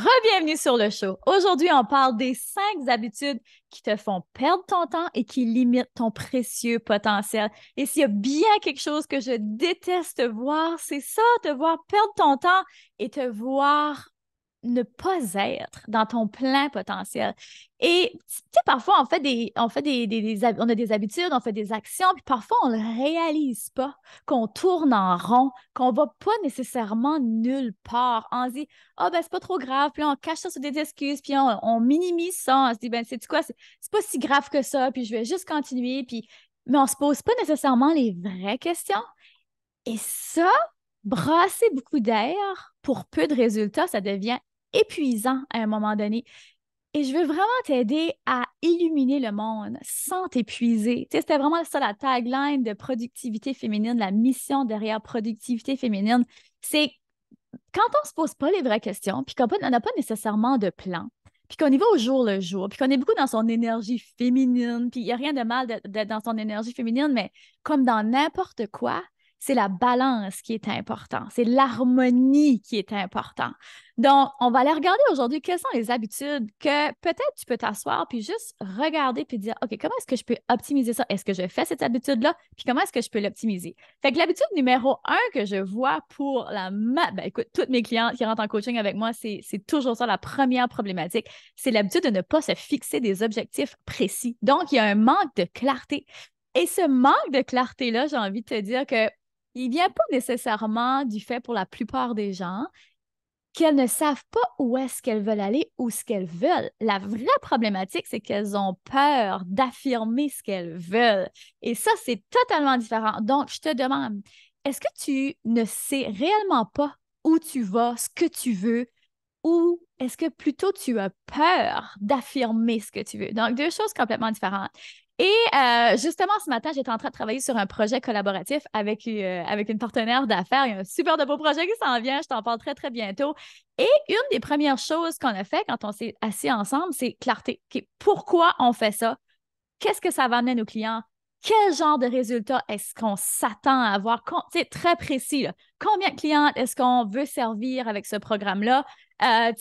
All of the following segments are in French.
Rebienvenue sur le show. Aujourd'hui, on parle des cinq habitudes qui te font perdre ton temps et qui limitent ton précieux potentiel. Et s'il y a bien quelque chose que je déteste voir, c'est ça, te voir perdre ton temps et te voir ne pas être dans ton plein potentiel. Et tu sais, parfois, on fait, des, on fait des, des, on a des habitudes, on fait des actions, puis parfois, on ne le réalise pas, qu'on tourne en rond, qu'on ne va pas nécessairement nulle part. On se dit, ah, ben, c'est pas trop grave, puis on cache ça sous des excuses, puis on, minimise ça, on se dit, ben, c'est quoi, c'est pas si grave que ça, puis je vais juste continuer, puis. Mais on ne se pose pas nécessairement les vraies questions. Et ça, brasser beaucoup d'air pour peu de résultats, ça devient épuisant à un moment donné. Et je veux vraiment t'aider à illuminer le monde sans t'épuiser. c'était vraiment ça la tagline de productivité féminine, la mission derrière productivité féminine. C'est quand on ne se pose pas les vraies questions, puis qu'on n'a pas nécessairement de plan, puis qu'on y va au jour le jour, puis qu'on est beaucoup dans son énergie féminine, puis il n'y a rien de mal dans son énergie féminine, mais comme dans n'importe quoi, c'est la balance qui est importante, c'est l'harmonie qui est importante. Donc, on va aller regarder aujourd'hui quelles sont les habitudes que peut-être tu peux t'asseoir puis juste regarder puis dire, OK, comment est-ce que je peux optimiser ça? Est-ce que je fais cette habitude-là? Puis comment est-ce que je peux l'optimiser? Fait que l'habitude numéro un que je vois pour la... Ben, écoute, toutes mes clientes qui rentrent en coaching avec moi, c'est toujours ça la première problématique. C'est l'habitude de ne pas se fixer des objectifs précis. Donc, il y a un manque de clarté. Et ce manque de clarté-là, j'ai envie de te dire que il vient pas nécessairement du fait pour la plupart des gens qu'elles ne savent pas où est-ce qu'elles veulent aller ou ce qu'elles veulent. La vraie problématique, c'est qu'elles ont peur d'affirmer ce qu'elles veulent. Et ça, c'est totalement différent. Donc, je te demande, est-ce que tu ne sais réellement pas où tu vas, ce que tu veux, ou est-ce que plutôt tu as peur d'affirmer ce que tu veux? Donc, deux choses complètement différentes. Et euh, justement, ce matin, j'étais en train de travailler sur un projet collaboratif euh, avec, une partenaire d'affaires. Il y a un super de beau projet qui s'en vient. Je t'en parle très, très bientôt. Et une des premières choses qu'on a fait quand on s'est assis ensemble, c'est clarté. Pourquoi on fait ça? Qu'est-ce que ça va amener à nos clients? Quel genre de résultat est-ce qu'on s'attend à avoir? sais, très précis. Combien de clients est-ce qu'on veut servir avec ce programme-là? Euh,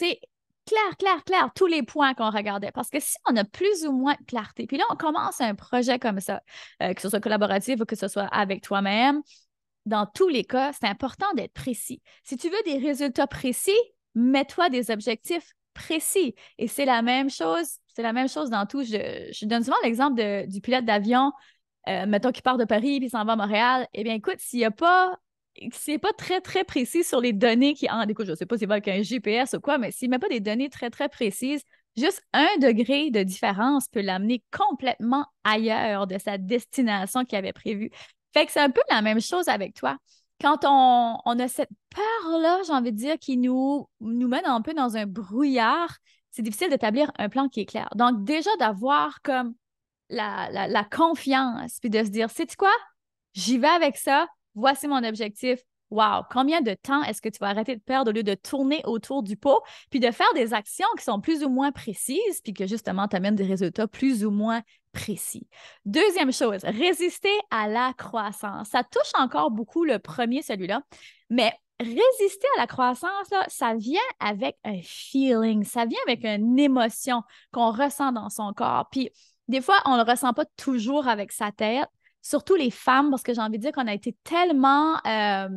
clair, clair, clair, tous les points qu'on regardait. Parce que si on a plus ou moins de clarté, puis là, on commence un projet comme ça, euh, que ce soit collaboratif ou que ce soit avec toi-même, dans tous les cas, c'est important d'être précis. Si tu veux des résultats précis, mets-toi des objectifs précis. Et c'est la même chose, c'est la même chose dans tout. Je, donne souvent l'exemple du pilote d'avion, euh, mettons, qui part de Paris puis s'en va à Montréal. Eh bien, écoute, s'il n'y a pas c'est pas très, très précis sur les données qui en découlent. Je sais pas si c'est avec un GPS ou quoi, mais s'il ne met pas des données très, très précises, juste un degré de différence peut l'amener complètement ailleurs de sa destination qu'il avait prévue. Fait que c'est un peu la même chose avec toi. Quand on, on a cette peur-là, j'ai envie de dire, qui nous, nous mène un peu dans un brouillard, c'est difficile d'établir un plan qui est clair. Donc, déjà d'avoir comme la, la, la confiance, puis de se dire, c'est quoi? J'y vais avec ça, voici mon objectif. Wow, combien de temps est-ce que tu vas arrêter de perdre au lieu de tourner autour du pot, puis de faire des actions qui sont plus ou moins précises, puis que justement t'amènent des résultats plus ou moins précis. Deuxième chose, résister à la croissance. Ça touche encore beaucoup le premier, celui-là, mais résister à la croissance, ça vient avec un feeling, ça vient avec une émotion qu'on ressent dans son corps. Puis des fois, on ne le ressent pas toujours avec sa tête, surtout les femmes, parce que j'ai envie de dire qu'on a été tellement, euh,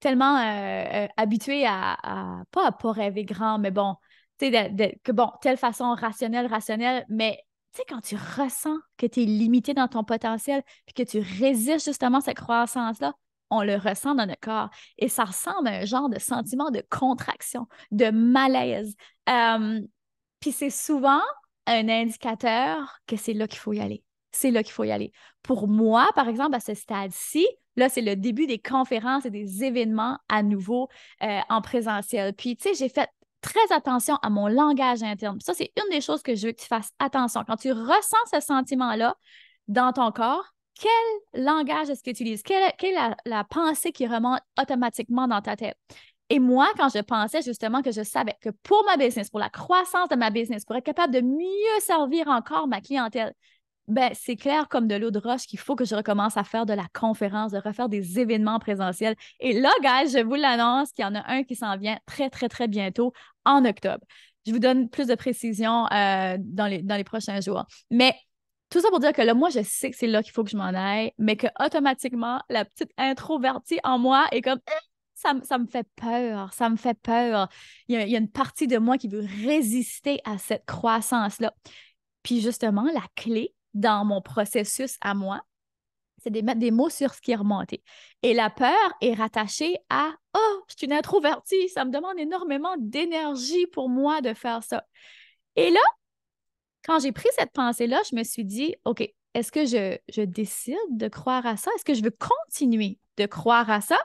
tellement euh, euh, habitués à, pas à pas rêver grand, mais bon, tu sais, que bon, telle façon rationnelle, rationnelle, mais tu sais, quand tu ressens que tu es limité dans ton potentiel, puis que tu résistes justement à cette croissance-là, on le ressent dans notre corps. Et ça ressemble à un genre de sentiment de contraction, de malaise. puis c'est souvent un indicateur que c'est là qu'il faut y aller c'est là qu'il faut y aller. Pour moi, par exemple, à ce stade-ci, Là, c'est le début des conférences et des événements à nouveau euh, en présentiel. Puis, tu sais, j'ai fait très attention à mon langage interne. Ça, c'est une des choses que je veux que tu fasses attention. Quand tu ressens ce sentiment-là dans ton corps, quel langage est-ce que tu utilises? Quelle, est la, pensée qui remonte automatiquement dans ta tête? Et moi, quand je pensais justement que je savais que pour ma business, pour la croissance de ma business, pour être capable de mieux servir encore ma clientèle, ben, c'est clair comme de l'eau de roche qu'il faut que je recommence à faire de la conférence, de refaire des événements présentiels. Et là, guys, je vous l'annonce qu'il y en a un qui s'en vient très, très, très bientôt en octobre. Je vous donne plus de précisions euh, dans, les, dans les prochains jours. Mais tout ça pour dire que là, moi, je sais que c'est là qu'il faut que je m'en aille, mais que automatiquement, la petite introvertie en moi est comme euh, ça, ça me fait peur, ça me fait peur. il y a une partie de moi qui veut résister à cette croissance-là. Puis justement, la clé, dans mon processus à moi, c'est de mettre des mots sur ce qui est remonté. Et la peur est rattachée à Oh, je suis une introvertie, ça me demande énormément d'énergie pour moi de faire ça. Et là, quand j'ai pris cette pensée-là, je me suis dit OK, est-ce que je, décide de croire à ça? Est-ce que je veux continuer de croire à ça?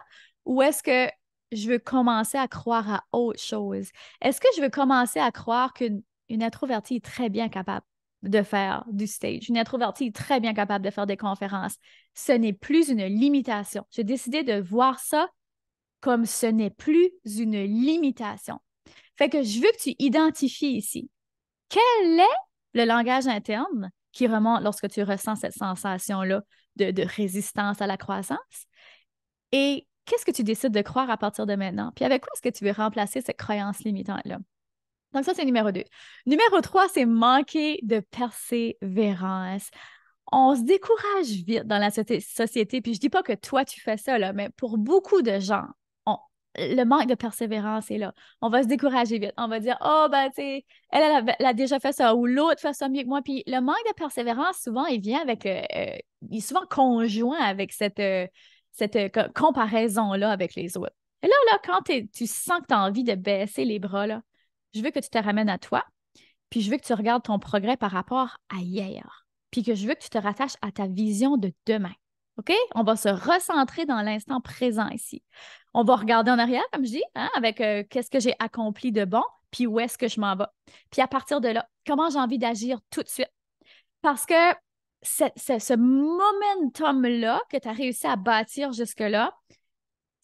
Ou est-ce que je veux commencer à croire à autre chose? Est-ce que je veux commencer à croire qu'une introvertie est très bien capable de faire du stage. Une introvertie est très bien capable de faire des conférences. Ce n'est plus une limitation. J'ai décidé de voir ça comme ce n'est plus une limitation. Fait que je veux que tu identifies ici quel est le langage interne qui remonte lorsque tu ressens cette sensation-là de, de résistance à la croissance et qu'est-ce que tu décides de croire à partir de maintenant, puis avec quoi est-ce que tu veux remplacer cette croyance limitante-là. Donc ça, c'est numéro deux. Numéro 3, c'est manquer de persévérance. On se décourage vite dans la société, puis je dis pas que toi, tu fais ça, là, mais pour beaucoup de gens, le manque de persévérance est là. On va se décourager vite. On va dire, oh, ben, tu sais, elle, a déjà fait ça, ou l'autre fait ça mieux que moi. Puis le manque de persévérance, souvent, il vient avec, euh, euh, il est souvent conjoint avec cette, euh, cette comparaison-là avec les autres. Et là, là, quand tu sens que tu as envie de baisser les bras, là, je veux que tu te ramènes à toi, puis je veux que tu regardes ton progrès par rapport à hier, puis que je veux que tu te rattaches à ta vision de demain. OK? On va se recentrer dans l'instant présent ici. On va regarder en arrière, comme je dis, hein, avec euh, qu'est-ce que j'ai accompli de bon, puis où est-ce que je m'en vais. Puis à partir de là, comment j'ai envie d'agir tout de suite. Parce que ce momentum-là que tu as réussi à bâtir jusque-là,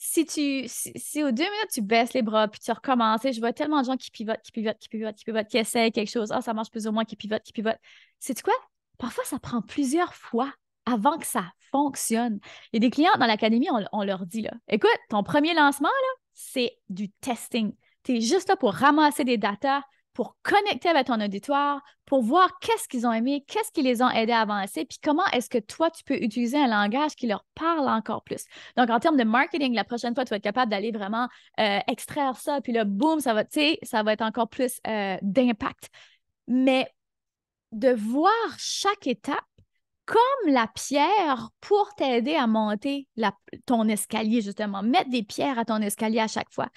si tu, si, aux deux minutes, tu baisses les bras, puis tu recommences, je vois tellement de gens qui pivotent, qui pivotent, qui pivotent, qui pivotent, qui essayent quelque chose, ah, ça marche plus ou moins, qui pivotent, qui pivotent. C'est quoi? Parfois, ça prend plusieurs fois avant que ça fonctionne. Il y a des clients dans l'académie, on, leur dit, là, écoute, ton premier lancement, là, c'est du testing. Tu es juste là pour ramasser des datas, pour connecter avec ton auditoire, pour voir qu'est-ce qu'ils ont aimé, qu'est-ce qui les a aidés à avancer, puis comment est-ce que toi, tu peux utiliser un langage qui leur parle encore plus. Donc, en termes de marketing, la prochaine fois, tu vas être capable d'aller vraiment euh, extraire ça, puis là, boum, ça va, ça va être encore plus euh, d'impact. Mais de voir chaque étape comme la pierre pour t'aider à monter ton escalier, justement. Mettre des pierres à ton escalier à chaque fois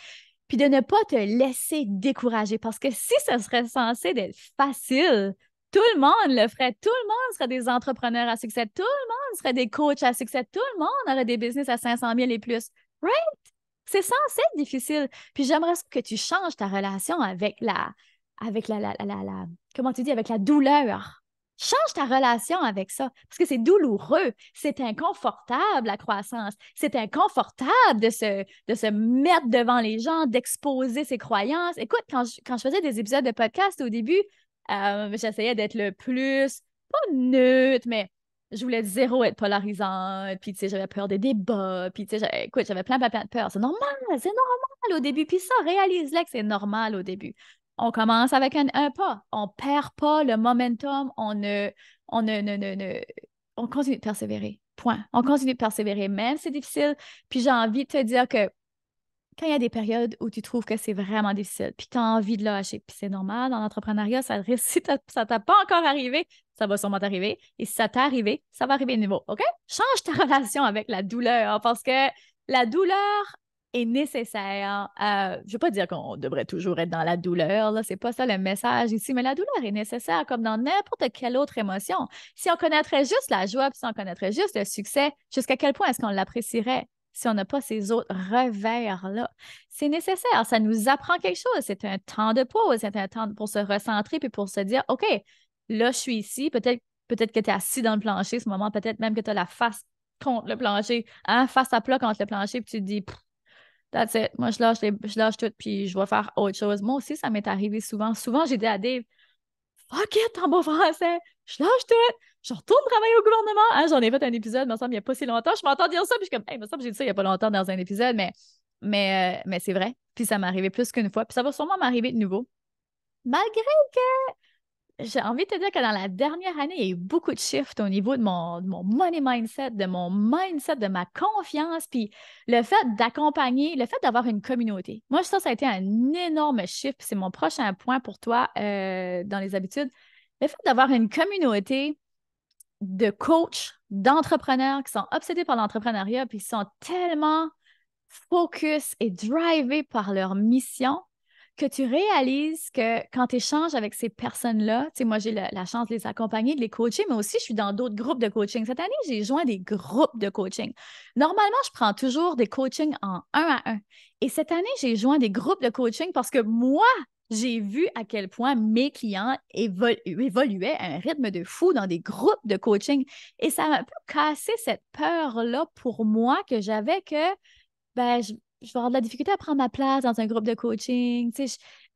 puis de ne pas te laisser décourager. Parce que si ce serait censé être facile, tout le monde le ferait. Tout le monde serait des entrepreneurs à succès. Tout le monde serait des coachs à succès. Tout le monde aurait des business à 500 000 et plus. Right? C'est censé être difficile. Puis j'aimerais que tu changes ta relation avec la, avec la, la, la, la, comment tu dis, avec la douleur Change ta relation avec ça, parce que c'est douloureux, c'est inconfortable la croissance, c'est inconfortable de se, de se mettre devant les gens, d'exposer ses croyances. Écoute, quand je, faisais des épisodes de podcast au début, euh, j'essayais d'être le plus, pas neutre, mais je voulais zéro être polarisante, puis tu sais, j'avais peur des débats, puis tu sais, écoute, j'avais plein, plein, plein de peur. C'est normal, c'est normal au début. Puis ça, réalise-le que c'est normal au début on commence avec un, pas. On ne perd pas le momentum. On ne, on on continue de persévérer. Point. On continue de persévérer, même si c'est difficile. Puis j'ai envie de te dire que quand il y a des périodes où tu trouves que c'est vraiment difficile, puis tu as envie de lâcher, puis c'est normal, dans l'entrepreneuriat, ça, si ça t'a pas encore arrivé, ça va sûrement t'arriver. Et si ça t'est arrivé, ça va arriver de nouveau. OK? Change ta relation avec la douleur parce que la douleur est nécessaire. Euh, je ne veux pas dire qu'on devrait toujours être dans la douleur, ce n'est pas ça le message ici, mais la douleur est nécessaire comme dans n'importe quelle autre émotion. Si on connaîtrait juste la joie, puis si on connaîtrait juste le succès, jusqu'à quel point est-ce qu'on l'apprécierait? si on n'a pas ces autres revers-là. C'est nécessaire, ça nous apprend quelque chose. C'est un temps de pause, c'est un temps pour se recentrer puis pour se dire OK, là, je suis ici. Peut-être peut que tu es assis dans le plancher ce moment, peut-être même que tu as la face contre le plancher, hein, face à plat contre le plancher, puis tu te dis that's it. Moi, je lâche, je lâche tout, puis je vais faire autre chose. Moi aussi, ça m'est arrivé souvent. Souvent, j'ai dit à Dave, fuck it, en bon français, je lâche tout, je retourne travailler au gouvernement. Hein, j'en ai fait un épisode, il me il n'y a pas si longtemps. Je m'entends dire ça, puis je suis comme, hey, il me j'ai dit ça il n'y a pas longtemps dans un épisode, mais, mais, euh, mais c'est vrai. Puis ça m'est arrivé plus qu'une fois, puis ça va sûrement m'arriver de nouveau. Malgré que j'ai envie de te dire que dans la dernière année, il y a eu beaucoup de shifts au niveau de mon, mon money mindset, de mon mindset, de ma confiance, puis le fait d'accompagner, le fait d'avoir une communauté. Moi, ça, ça a été un énorme shift. C'est mon prochain point pour toi euh, dans les habitudes. Le fait d'avoir une communauté de coachs, d'entrepreneurs qui sont obsédés par l'entrepreneuriat, puis qui sont tellement focus et drivés par leur mission que tu réalises que quand tu échanges avec ces personnes-là, tu sais, moi, j'ai la, chance de les accompagner, de les coacher, mais aussi, je suis dans d'autres groupes de coaching. Cette année, j'ai joint des groupes de coaching. Normalement, je prends toujours des coachings en un à un. Et cette année, j'ai joint des groupes de coaching parce que moi, j'ai vu à quel point mes clients évoluaient à un rythme de fou dans des groupes de coaching. Et ça m'a un peu cassé cette peur-là pour moi que j'avais que ben, je, je vais avoir de la difficulté à prendre ma place dans un groupe de coaching.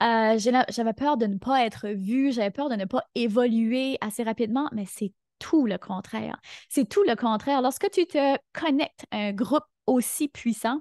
Euh, j'avais peur de ne pas être vue, j'avais peur de ne pas évoluer assez rapidement, mais c'est tout le contraire. C'est tout le contraire. Lorsque tu te connectes à un groupe aussi puissant,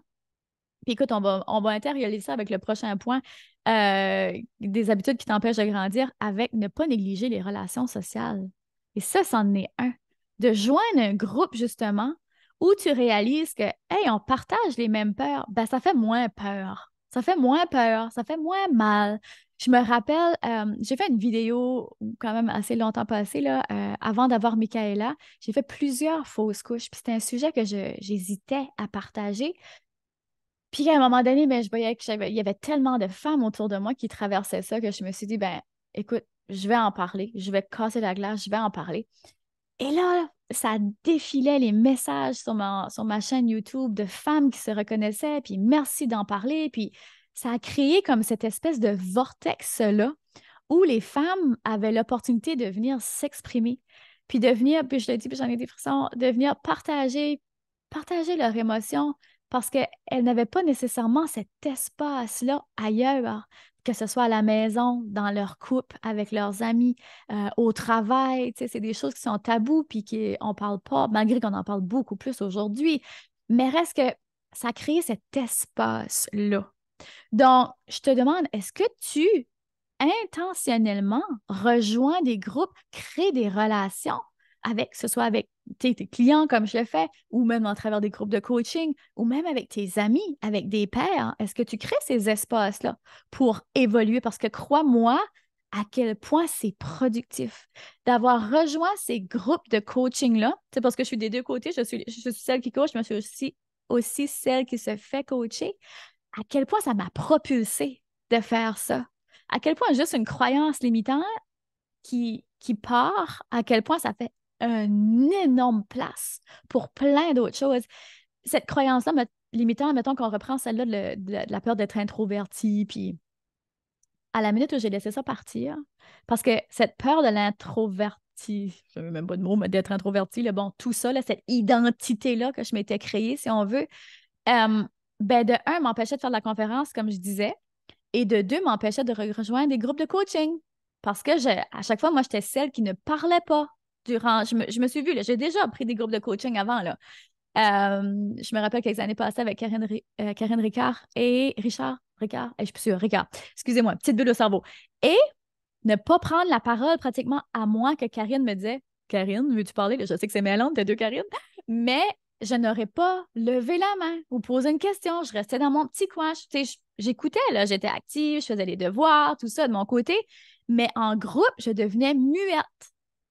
puis écoute, on va, on intérioriser ça avec le prochain point, euh, des habitudes qui t'empêchent de grandir, avec ne pas négliger les relations sociales. Et ça, c'en est un. De joindre un groupe, justement, où tu réalises que, hey, on partage les mêmes peurs, ben, ça fait moins peur. Ça fait moins peur, ça fait moins mal. Je me rappelle, euh, j'ai fait une vidéo quand même assez longtemps passé là, euh, avant d'avoir Michaela. J'ai fait plusieurs fausses couches, puis c'était un sujet que j'hésitais à partager. Puis à un moment donné, ben, je voyais qu'il y avait tellement de femmes autour de moi qui traversaient ça que je me suis dit, ben, écoute, je vais en parler, je vais casser la glace, je vais en parler. Et là, ça défilait les messages sur ma, chaîne YouTube de femmes qui se reconnaissaient, puis merci d'en parler. Puis ça a créé comme cette espèce de vortex-là où les femmes avaient l'opportunité de venir s'exprimer, puis de venir, puis je le dis, puis j'en ai des frissons, de venir partager, partager leurs émotions, parce qu'elle n'avait pas nécessairement cet espace-là ailleurs, que ce soit à la maison, dans leur couple, avec leurs amis, euh, au travail. C'est des choses qui sont tabous puis qu'on ne parle pas, malgré qu'on en parle beaucoup plus aujourd'hui. Mais reste que ça crée cet espace-là. Donc, je te demande, est-ce que tu intentionnellement rejoins des groupes, crées des relations avec, que ce soit avec tes, clients comme je le fais, ou même en travers des groupes de coaching, ou même avec tes amis, avec des pairs? Est-ce que tu crées ces espaces-là pour évoluer? Parce que crois-moi, à quel point c'est productif d'avoir rejoint ces groupes de coaching-là. C'est parce que je suis des deux côtés, je suis, je suis celle qui coache, mais je suis aussi, aussi celle qui se fait coacher. À quel point ça m'a propulsé de faire ça. À quel point juste une croyance limitante qui, qui part, à quel point ça fait une énorme place pour plein d'autres choses. Cette croyance-là, limitant, mettons qu'on reprend celle-là de, la peur d'être introvertie, puis à la minute où j'ai laissé ça partir, parce que cette peur de l'introverti, je même pas de mot, mais d'être introverti, le bon, tout ça, cette identité-là que je m'étais créée, si on veut, euh, ben, de un, m'empêchait de faire de la conférence, comme je disais, et de deux, m'empêchait de rejoindre des groupes de coaching. Parce que je, à chaque fois, moi, j'étais celle qui ne parlait pas. Je me, suis vue, j'ai déjà pris des groupes de coaching avant. Là. Euh, je me rappelle quelques années passées avec Karine euh, Ricard et Richard. Ricard, eh, je suis plus sûre, Ricard. Excusez-moi, petite bulle au cerveau. Et ne pas prendre la parole pratiquement à moi que Karine me disait Karine, veux-tu parler? Je sais que c'est mélange tes deux Karine, mais je n'aurais pas levé la main ou posé une question. Je restais dans mon petit coin. J'écoutais, j'étais active, je faisais les devoirs, tout ça de mon côté. Mais en groupe, je devenais muette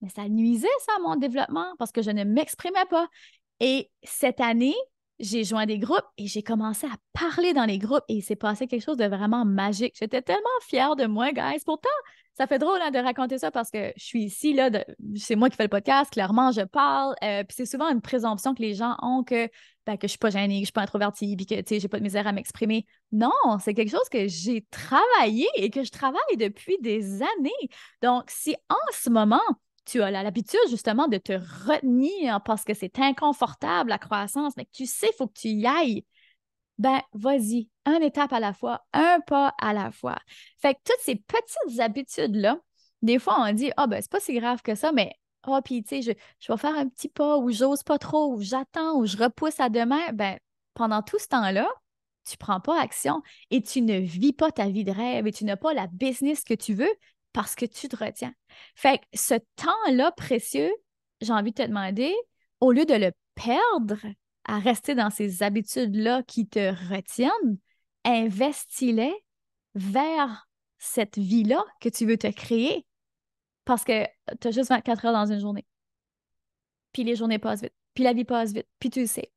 mais ça nuisait ça à mon développement parce que je ne m'exprimais pas. Et cette année, j'ai joint des groupes et j'ai commencé à parler dans les groupes et il s'est passé quelque chose de vraiment magique. J'étais tellement fière de moi, guys. Pourtant, ça fait drôle hein, de raconter ça parce que je suis ici, là, c'est moi qui fais le podcast, clairement, je parle. Euh, puis c'est souvent une présomption que les gens ont que, ben, que je suis pas gênée, que je suis pas introvertie, puis que n'ai pas de misère à m'exprimer. Non, c'est quelque chose que j'ai travaillé et que je travaille depuis des années. Donc, si en ce moment, tu as l'habitude justement de te retenir hein, parce que c'est inconfortable la croissance, mais que tu sais, il faut que tu y ailles. Ben, vas-y, une étape à la fois, un pas à la fois. Fait que toutes ces petites habitudes-là, des fois, on dit, ah, ben, c'est pas si grave que ça, mais ah, oh, puis, tu sais, je, je, vais faire un petit pas ou j'ose pas trop ou j'attends ou je repousse à demain. Ben, pendant tout ce temps-là, tu prends pas action et tu ne vis pas ta vie de rêve et tu n'as pas la business que tu veux parce que tu te retiens. Fait que ce temps-là précieux, j'ai envie de te demander, au lieu de le perdre à rester dans ces habitudes-là qui te retiennent, investis-les vers cette vie-là que tu veux te créer parce que tu as juste 24 heures dans une journée. Puis les journées passent vite puis la vie passe vite, puis tu sais.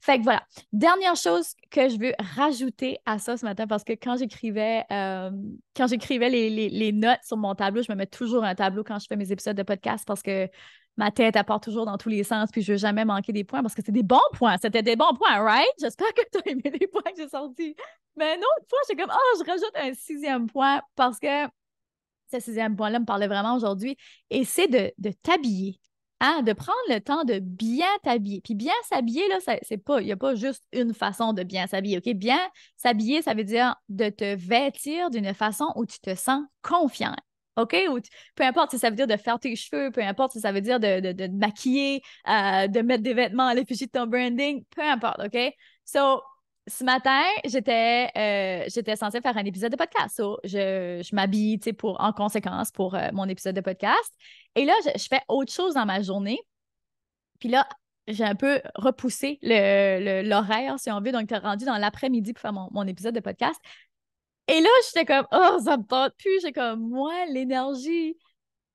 Fait que voilà. Dernière chose que je veux rajouter à ça ce matin, parce que quand j'écrivais euh, quand j'écrivais les, notes sur mon tableau, je me mets toujours un tableau quand je fais mes épisodes de podcast parce que ma tête, apporte toujours dans tous les sens, puis je veux jamais manquer des points parce que c'est des bons points. C'était des bons points, right? J'espère que tu as aimé les points que j'ai sortis. Mais une autre fois, j'ai comme, oh, je rajoute un sixième point parce que ce sixième point-là me parlait vraiment aujourd'hui. Et c'est de t'habiller Hein, de prendre le temps de bien t'habiller. Puis bien s'habiller, là, c'est pas, il n'y a pas juste une façon de bien s'habiller, OK? Bien s'habiller, ça veut dire de te vêtir d'une façon où tu te sens confiant, OK? Ou peu importe si ça veut dire de faire tes cheveux, peu importe si ça veut dire de, de maquiller, euh, de mettre des vêtements à l'effigie de ton branding, peu importe, OK? So, ce matin, euh, j'étais, censée faire un épisode de podcast. je, je m'habille pour, en conséquence pour euh, mon épisode de podcast. Et là, je, fais autre chose dans ma journée. Puis là, j'ai un peu repoussé l'horaire, si on veut. Donc, tu es rendu dans l'après-midi pour faire mon, épisode de podcast. Et là, j'étais comme, oh, ça me tente plus. J'ai comme, moi, l'énergie.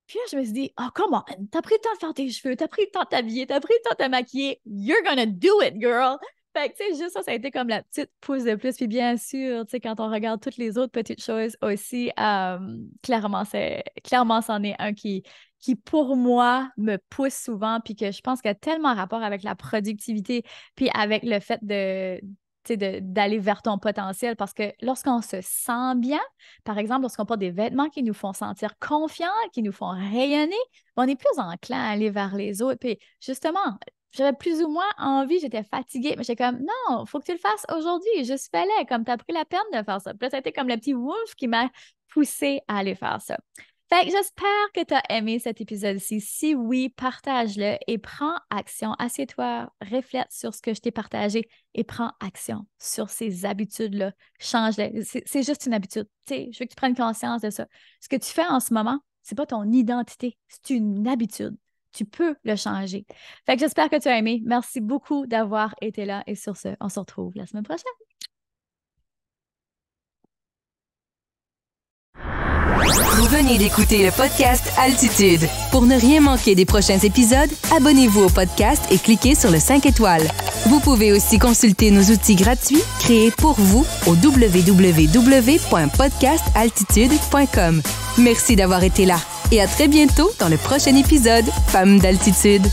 Puis là, je me suis dit, oh, comment? T'as pris le temps de faire tes cheveux, t'as pris le temps de t'habiller, t'as pris le temps de te maquiller. You're gonna do it, girl. Fait tu sais, juste ça, ça a été comme la petite pousse de plus. Puis bien sûr, tu sais, quand on regarde toutes les autres petites choses aussi, euh, clairement, c'est clairement, c'en est un qui, qui, pour moi, me pousse souvent. Puis que je pense qu'il y a tellement rapport avec la productivité, puis avec le fait de d'aller vers ton potentiel parce que lorsqu'on se sent bien, par exemple, lorsqu'on porte des vêtements qui nous font sentir confiants, qui nous font rayonner, on est plus enclin à aller vers les autres. Puis justement, j'avais plus ou moins envie, j'étais fatiguée, mais j'étais comme non, il faut que tu le fasses aujourd'hui, je suis fallait comme tu as pris la peine de faire ça. Puis là, ça a été comme le petit ouf qui m'a poussé à aller faire ça. Fait que j'espère que tu as aimé cet épisode-ci. Si oui, partage-le et prends action. Assieds-toi, reflète sur ce que je t'ai partagé et prends action sur ces habitudes-là. Change-les. C'est juste une habitude. sais, je veux que tu prennes conscience de ça. Ce que tu fais en ce moment, c'est pas ton identité, c'est une habitude tu peux le changer. Fait que j'espère que tu as aimé. Merci beaucoup d'avoir été là. Et sur ce, on se retrouve la semaine prochaine. Vous venez d'écouter le podcast Altitude. Pour ne rien manquer des prochains épisodes, abonnez-vous au podcast et cliquez sur le 5 étoiles. Vous pouvez aussi consulter nos outils gratuits créés pour vous au www.podcastaltitude.com. Merci d'avoir été là et à très bientôt dans le prochain épisode Femmes d'altitude.